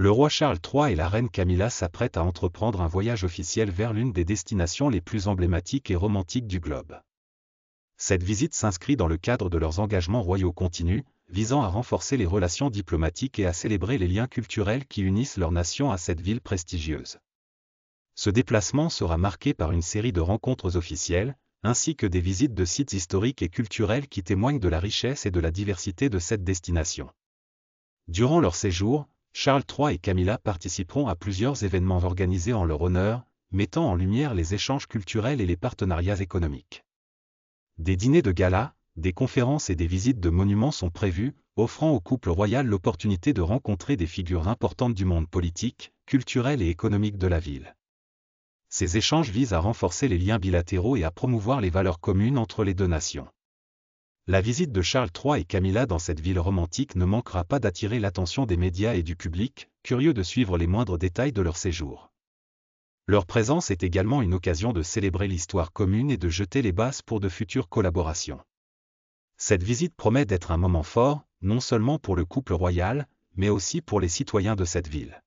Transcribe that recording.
le roi Charles III et la reine Camilla s'apprêtent à entreprendre un voyage officiel vers l'une des destinations les plus emblématiques et romantiques du globe. Cette visite s'inscrit dans le cadre de leurs engagements royaux continus, visant à renforcer les relations diplomatiques et à célébrer les liens culturels qui unissent leur nation à cette ville prestigieuse. Ce déplacement sera marqué par une série de rencontres officielles, ainsi que des visites de sites historiques et culturels qui témoignent de la richesse et de la diversité de cette destination. Durant leur séjour, Charles III et Camilla participeront à plusieurs événements organisés en leur honneur, mettant en lumière les échanges culturels et les partenariats économiques. Des dîners de gala, des conférences et des visites de monuments sont prévus, offrant au couple royal l'opportunité de rencontrer des figures importantes du monde politique, culturel et économique de la ville. Ces échanges visent à renforcer les liens bilatéraux et à promouvoir les valeurs communes entre les deux nations la visite de Charles III et Camilla dans cette ville romantique ne manquera pas d'attirer l'attention des médias et du public, curieux de suivre les moindres détails de leur séjour. Leur présence est également une occasion de célébrer l'histoire commune et de jeter les bases pour de futures collaborations. Cette visite promet d'être un moment fort, non seulement pour le couple royal, mais aussi pour les citoyens de cette ville.